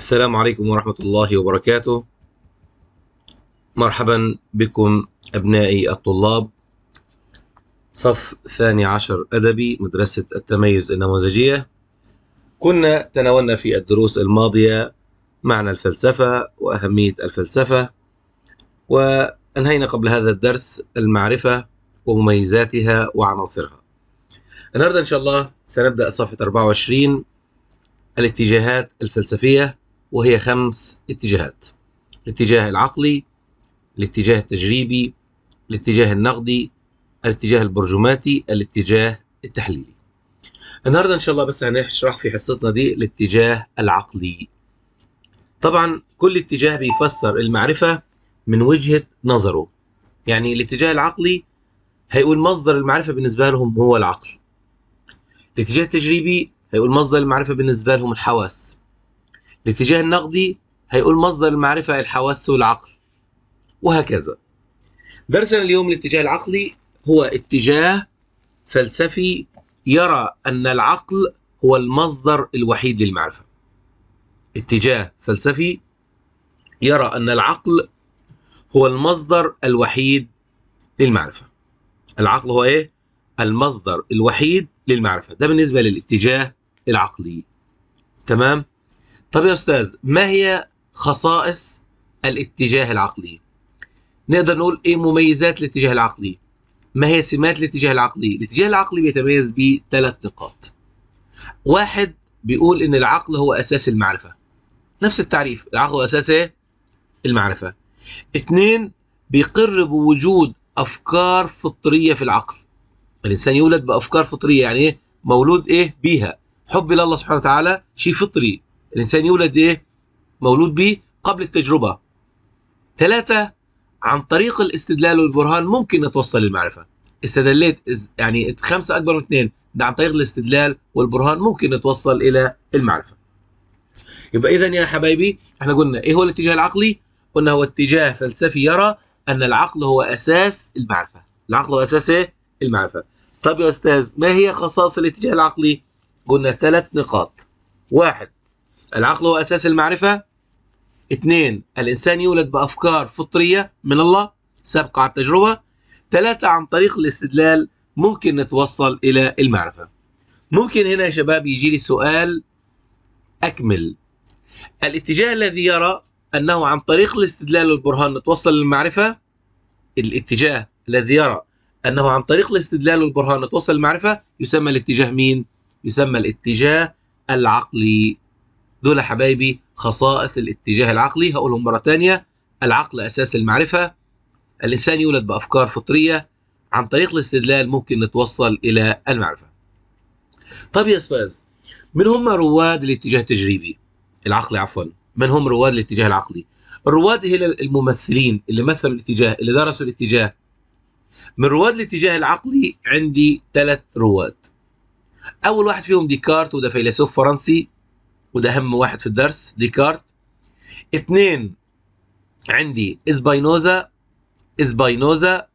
السلام عليكم ورحمة الله وبركاته مرحبا بكم أبنائي الطلاب صف ثاني عشر أدبي مدرسة التميز النموذجية كنا تناولنا في الدروس الماضية معنى الفلسفة وأهمية الفلسفة وأنهينا قبل هذا الدرس المعرفة ومميزاتها وعناصرها النهاردة إن شاء الله سنبدأ صفحة 24 الاتجاهات الفلسفية وهي خمس اتجاهات الاتجاه العقلي الاتجاه التجريبي الاتجاه النقدي الاتجاه البرجماتي الاتجاه التحليلي النهارده ان شاء الله بس هنشرح في حصتنا دي الاتجاه العقلي طبعا كل اتجاه بيفسر المعرفه من وجهه نظره يعني الاتجاه العقلي هيقول مصدر المعرفه بالنسبه لهم هو العقل الاتجاه التجريبي هيقول مصدر المعرفه بالنسبه لهم الحواس الاتجاه النقدي هيقول مصدر المعرفة الحواس والعقل وهكذا درسنا اليوم الاتجاه العقلي هو اتجاه فلسفي يرى أن العقل هو المصدر الوحيد للمعرفة اتجاه فلسفي يرى أن العقل هو المصدر الوحيد للمعرفة العقل هو إيه؟ المصدر الوحيد للمعرفة ده بالنسبة للاتجاه العقلي تمام؟ طب يا استاذ ما هي خصائص الاتجاه العقلي نقدر نقول ايه مميزات الاتجاه العقلي ما هي سمات الاتجاه العقلي الاتجاه العقلي بيتميز بثلاث نقاط واحد بيقول ان العقل هو اساس المعرفه نفس التعريف العقل هو اساس ايه المعرفه اتنين بيقر بوجود افكار فطريه في العقل الانسان يولد بافكار فطريه يعني ايه مولود ايه بيها حب لله سبحانه وتعالى شيء فطري الانسان يولد ايه مولود به قبل التجربه ثلاثه عن طريق الاستدلال والبرهان ممكن نتوصل للمعرفه استدليت يعني خمسه اكبر من اثنين ده عن طريق الاستدلال والبرهان ممكن نتوصل الى المعرفه يبقى اذا يا حبايبي احنا قلنا ايه هو الاتجاه العقلي قلنا هو اتجاه فلسفي يرى ان العقل هو اساس المعرفه العقل هو اساس ايه المعرفه طب يا استاذ ما هي خصائص الاتجاه العقلي قلنا ثلاث نقاط واحد العقل هو أساس المعرفة اثنين الإنسان يولد بأفكار فطرية من الله سابقة على التجربة ثلاثة عن طريق الاستدلال ممكن نتوصل إلى المعرفة ممكن هنا يا شباب يجي لي سؤال أكمل الاتجاه الذي يرى أنه عن طريق الاستدلال والبرهان نتوصل للمعرفة الاتجاه الذي يرى أنه عن طريق الاستدلال والبرهان نتوصل للمعرفة يسمى الاتجاه مين؟ يسمى الاتجاه العقلي دول يا حبايبي خصائص الاتجاه العقلي هقولهم مره ثانيه العقل اساس المعرفه الانسان يولد بافكار فطريه عن طريق الاستدلال ممكن نتوصل الى المعرفه طب يا استاذ من هم رواد الاتجاه التجريبي العقلي عفوا من هم رواد الاتجاه العقلي الرواد هي الممثلين اللي مثلوا الاتجاه اللي درسوا الاتجاه من رواد الاتجاه العقلي عندي ثلاث رواد اول واحد فيهم ديكارت وده فيلسوف فرنسي وده اهم واحد في الدرس ديكارت اثنين عندي اسباينوزا اسباينوزا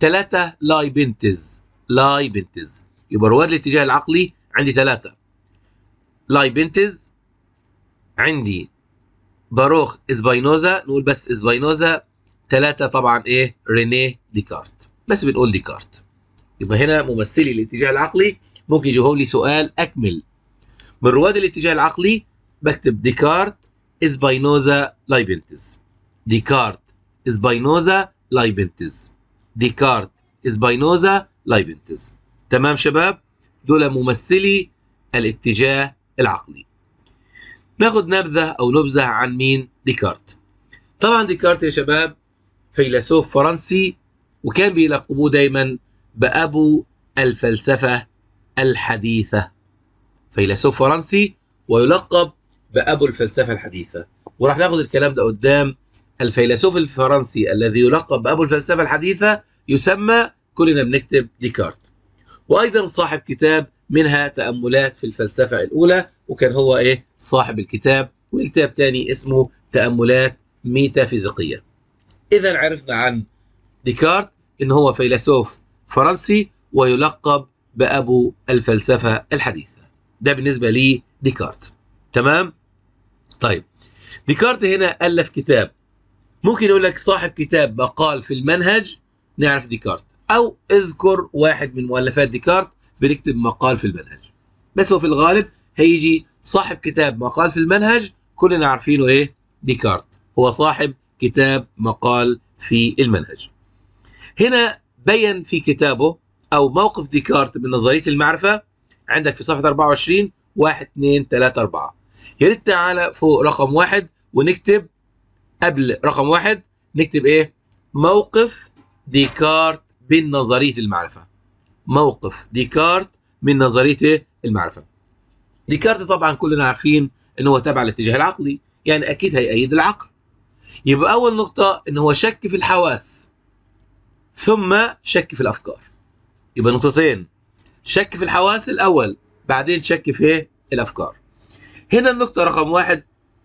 ثلاثة لايبنتز لايبنتز يبقى رواد الاتجاه العقلي عندي ثلاثة لايبنتز عندي باروخ اسباينوزا نقول بس اسباينوزا ثلاثة طبعا ايه رينيه ديكارت بس بنقول ديكارت يبقى هنا ممثلي الاتجاه العقلي ممكن يجيبوا لي سؤال اكمل من رواد الاتجاه العقلي بكتب ديكارت اسباينوزا لايبنتز ديكارت اسباينوزا لايبنتز ديكارت اسباينوزا لايبنتز تمام شباب دول ممثلي الاتجاه العقلي ناخد نبذة أو نبذة عن مين ديكارت طبعا ديكارت يا شباب فيلسوف فرنسي وكان بيلقبوه دايما بأبو الفلسفة الحديثة فيلسوف فرنسي ويلقب بأبو الفلسفة الحديثة وراح ناخد الكلام ده قدام الفيلسوف الفرنسي الذي يلقب بأبو الفلسفة الحديثة يسمى كلنا بنكتب ديكارت وأيضا صاحب كتاب منها تأملات في الفلسفة الأولى وكان هو إيه صاحب الكتاب والكتاب تاني اسمه تأملات ميتافيزيقية إذا عرفنا عن ديكارت إن هو فيلسوف فرنسي ويلقب بأبو الفلسفة الحديثة ده بالنسبه لديكارت تمام طيب ديكارت هنا الف كتاب ممكن يقول لك صاحب كتاب مقال في المنهج نعرف ديكارت او اذكر واحد من مؤلفات ديكارت بنكتب مقال في المنهج بس هو في الغالب هيجي صاحب كتاب مقال في المنهج كلنا عارفينه ايه ديكارت هو صاحب كتاب مقال في المنهج هنا بين في كتابه او موقف ديكارت من نظريه المعرفه عندك في صفحه 24 1 2 3 4 يا ريت تعالى فوق رقم واحد ونكتب قبل رقم واحد نكتب ايه؟ موقف ديكارت من نظريه المعرفه. موقف ديكارت من نظريه إيه؟ المعرفه. ديكارت طبعا كلنا عارفين ان هو تابع للاتجاه العقلي، يعني اكيد هيأيد العقل. يبقى اول نقطه ان هو شك في الحواس ثم شك في الافكار. يبقى نقطتين شك في الحواس الاول بعدين شك في الافكار هنا النقطه رقم واحد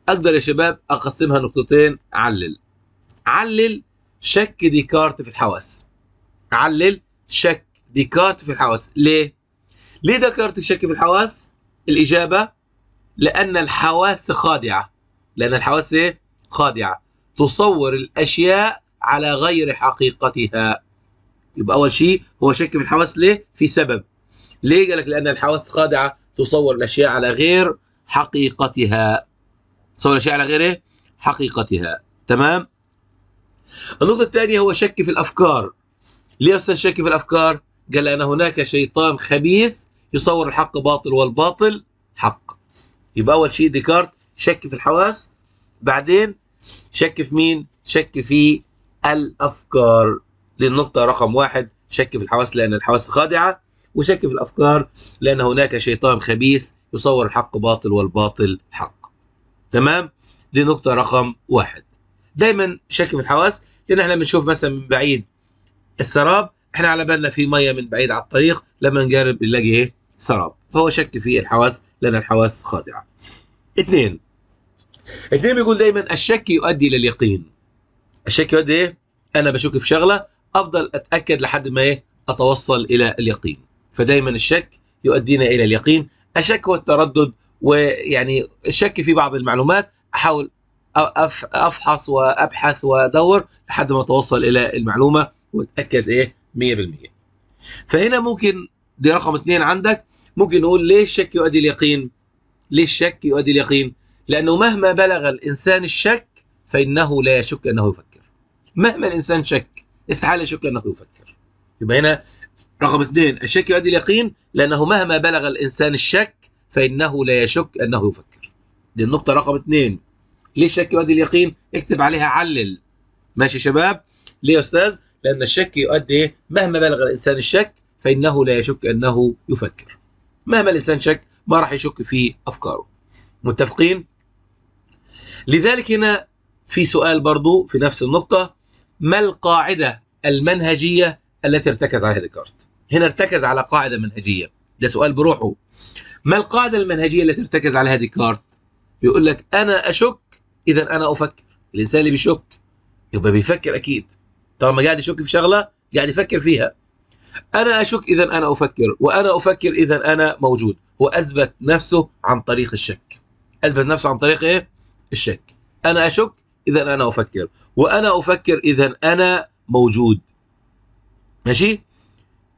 اقدر يا شباب اقسمها نقطتين علل علل شك ديكارت في الحواس علل شك ديكارت في الحواس ليه ليه ديكارت شك في الحواس الاجابه لان الحواس خادعه لان الحواس ايه خادعه تصور الاشياء على غير حقيقتها يبقى اول شيء هو شك في الحواس ليه في سبب ليه؟ قال لك لأن الحواس خادعة تصور الأشياء على غير حقيقتها تصور الأشياء على غير إيه؟ حقيقتها تمام؟ النقطة الثانية هو شك في الأفكار ليه أصلا شك في الأفكار؟ قال أن هناك شيطان خبيث يصور الحق باطل والباطل حق يبقى أول شيء ديكارت شك في الحواس بعدين شك في مين؟ شك في الأفكار للنقطة رقم واحد شك في الحواس لأن الحواس خادعة وشك في الافكار لان هناك شيطان خبيث يصور الحق باطل والباطل حق تمام دي نقطه رقم واحد دايما شك في الحواس لان احنا بنشوف مثلا من بعيد السراب احنا على بالنا في ميه من بعيد على الطريق لما نجرب نلاقي ايه سراب فهو شك في الحواس لان الحواس خاضعه اثنين اثنين بيقول دايما الشك يؤدي الى اليقين الشك يؤدي ايه انا بشك في شغله افضل اتاكد لحد ما ايه اتوصل الى اليقين فدايما الشك يؤدينا الى اليقين الشك والتردد ويعني الشك في بعض المعلومات احاول افحص وابحث وادور لحد ما اتوصل الى المعلومه واتاكد ايه 100% فهنا ممكن دي رقم اثنين عندك ممكن نقول ليه الشك يؤدي اليقين ليه الشك يؤدي اليقين لانه مهما بلغ الانسان الشك فانه لا يشك انه يفكر مهما الانسان شك استحاله يشك انه يفكر يبقى هنا رقم اثنين الشك يؤدي اليقين لأنه مهما بلغ الإنسان الشك فإنه لا يشك أنه يفكر دي النقطة رقم اثنين ليه الشك يؤدي اليقين اكتب عليها علل ماشي شباب ليه يا أستاذ لأن الشك يؤدي إيه؟ مهما بلغ الإنسان الشك فإنه لا يشك أنه يفكر مهما الإنسان شك ما راح يشك في أفكاره متفقين لذلك هنا في سؤال برضو في نفس النقطة ما القاعدة المنهجية التي ارتكز عليها ديكارت هنا ارتكز على قاعده منهجيه ده سؤال بروحه ما القاعده المنهجيه التي ارتكز عليها ديكارت بيقول لك انا اشك اذا انا افكر الانسان اللي بيشك يبقى بيفكر اكيد طالما قاعد يشك في شغله قاعد يفكر فيها انا اشك اذا انا افكر وانا افكر اذا انا موجود واثبت نفسه عن طريق الشك اثبت نفسه عن طريق ايه الشك انا اشك اذا انا افكر وانا افكر اذا انا موجود ماشي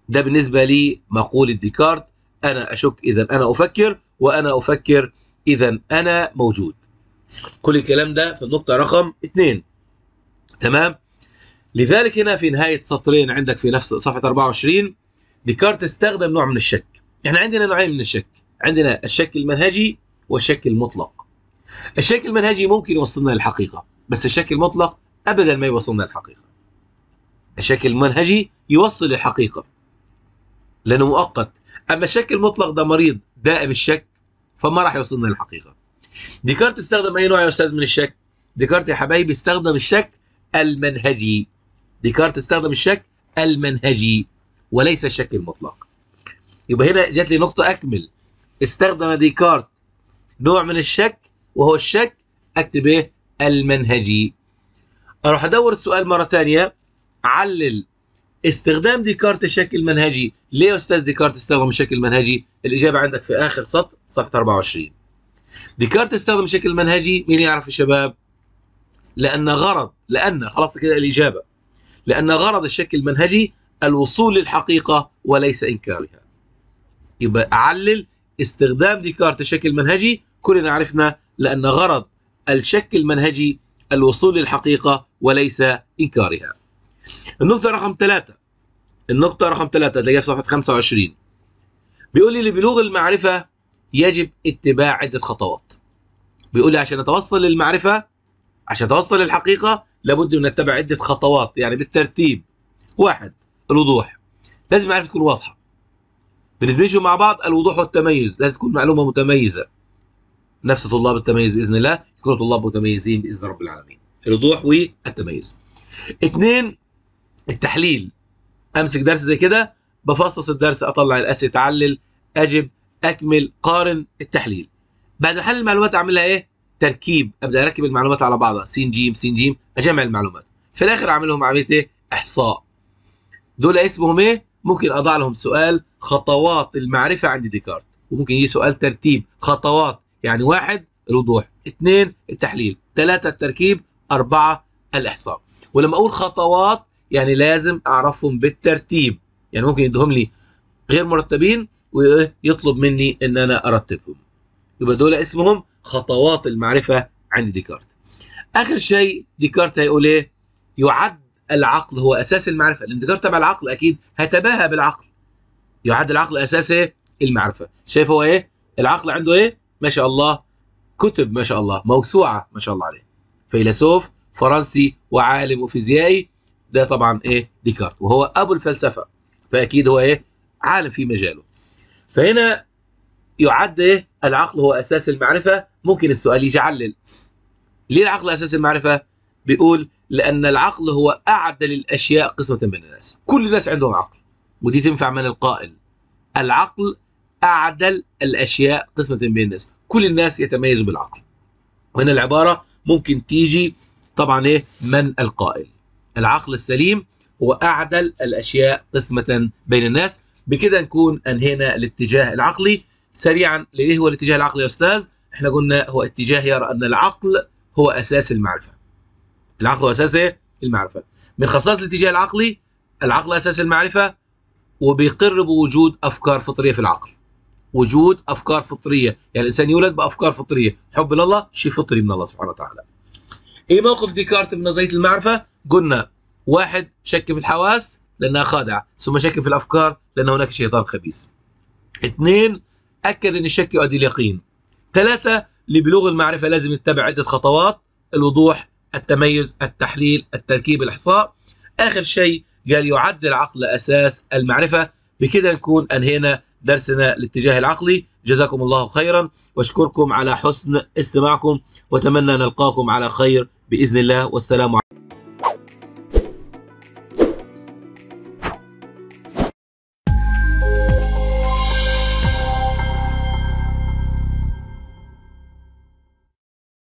ده بالنسبه لمقوله ديكارت انا اشك اذا انا افكر وانا افكر اذا انا موجود كل الكلام ده في النقطه رقم اثنين تمام لذلك هنا في نهايه سطرين عندك في نفس صفحه 24 ديكارت استخدم نوع من الشك احنا عندنا نوعين من الشك عندنا الشك المنهجي والشك المطلق الشك المنهجي ممكن يوصلنا للحقيقه بس الشك المطلق ابدا ما يوصلنا للحقيقه الشك المنهجي يوصل للحقيقه لانه مؤقت اما الشك المطلق ده مريض دائم الشك فما راح يوصلنا للحقيقه ديكارت استخدم اي نوع يا استاذ من الشك ديكارت يا حبايبي استخدم الشك المنهجي ديكارت استخدم الشك المنهجي وليس الشك المطلق يبقى هنا جات لي نقطه اكمل استخدم ديكارت نوع من الشك وهو الشك اكتب ايه المنهجي اروح ادور السؤال مره ثانيه علل استخدام ديكارت شكل منهجي ليه يا استاذ ديكارت استخدم شكل منهجي الاجابه عندك في اخر سطر صفحه 24 ديكارت استخدم شكل منهجي مين يعرف يا شباب لان غرض لان خلاص كده الاجابه لان غرض الشكل المنهجي الوصول للحقيقه وليس انكارها يبقى علل استخدام ديكارت شكل منهجي كلنا عرفنا لان غرض الشكل المنهجي الوصول للحقيقه وليس انكارها النقطه رقم ثلاثة النقطه رقم ثلاثة تلاقيها في صفحه 25 بيقول لي لبلوغ المعرفه يجب اتباع عده خطوات بيقول لي عشان اتوصل للمعرفه عشان اتوصل للحقيقه لابد من اتبع عده خطوات يعني بالترتيب واحد الوضوح لازم المعرفه تكون واضحه بندمجهم مع بعض الوضوح والتميز لازم تكون معلومه متميزه نفس طلاب التميز باذن الله يكونوا طلاب متميزين باذن رب العالمين الوضوح والتميز اثنين التحليل امسك درس زي كده بفصص الدرس اطلع الاسئله اتعلل اجب اكمل قارن التحليل بعد ما احلل المعلومات اعملها ايه تركيب ابدا اركب المعلومات على بعضها س ج س ج اجمع المعلومات في الاخر اعمل لهم عمليه ايه احصاء دول اسمهم ايه ممكن اضع لهم سؤال خطوات المعرفه عند ديكارت وممكن يجي سؤال ترتيب خطوات يعني واحد الوضوح اثنين التحليل ثلاثة التركيب أربعة الإحصاء ولما أقول خطوات يعني لازم اعرفهم بالترتيب يعني ممكن يديهم لي غير مرتبين ويطلب مني ان انا ارتبهم يبقى دول اسمهم خطوات المعرفه عند ديكارت اخر شيء ديكارت هيقول ايه يعد العقل هو اساس المعرفه لان ديكارت تبع العقل اكيد هتباهى بالعقل يعد العقل اساس ايه المعرفه شايف هو ايه العقل عنده ايه ما شاء الله كتب ما شاء الله موسوعه ما شاء الله عليه فيلسوف فرنسي وعالم وفيزيائي ده طبعا ايه ديكارت وهو ابو الفلسفه فاكيد هو ايه عالم في مجاله فهنا يعد ايه العقل هو اساس المعرفه ممكن السؤال يجعلل ليه العقل اساس المعرفه بيقول لان العقل هو اعدل الاشياء قسمه من الناس كل الناس عندهم عقل ودي تنفع من القائل العقل اعدل الاشياء قسمه بين الناس كل الناس يتميز بالعقل وهنا العباره ممكن تيجي طبعا ايه من القائل العقل السليم هو أعدل الأشياء قسمة بين الناس بكده نكون أنهينا الاتجاه العقلي سريعا ليه هو الاتجاه العقلي يا أستاذ؟ احنا قلنا هو اتجاه يرى أن العقل هو أساس المعرفة العقل هو أساس إيه؟ المعرفة من خصائص الاتجاه العقلي العقل أساس المعرفة وبيقر بوجود أفكار فطرية في العقل وجود أفكار فطرية يعني الإنسان يولد بأفكار فطرية حب لله شيء فطري من الله سبحانه وتعالى ايه موقف ديكارت من نظريه المعرفه قلنا واحد شك في الحواس لانها خادعه ثم شك في الافكار لان هناك شيطان خبيث اثنين اكد ان الشك يؤدي اليقين ثلاثه لبلوغ المعرفه لازم نتبع عده خطوات الوضوح التميز التحليل التركيب الاحصاء اخر شيء قال يعد العقل اساس المعرفه بكده نكون انهينا درسنا الاتجاه العقلي جزاكم الله خيرا واشكركم على حسن استماعكم واتمنى نلقاكم على خير باذن الله والسلام عليكم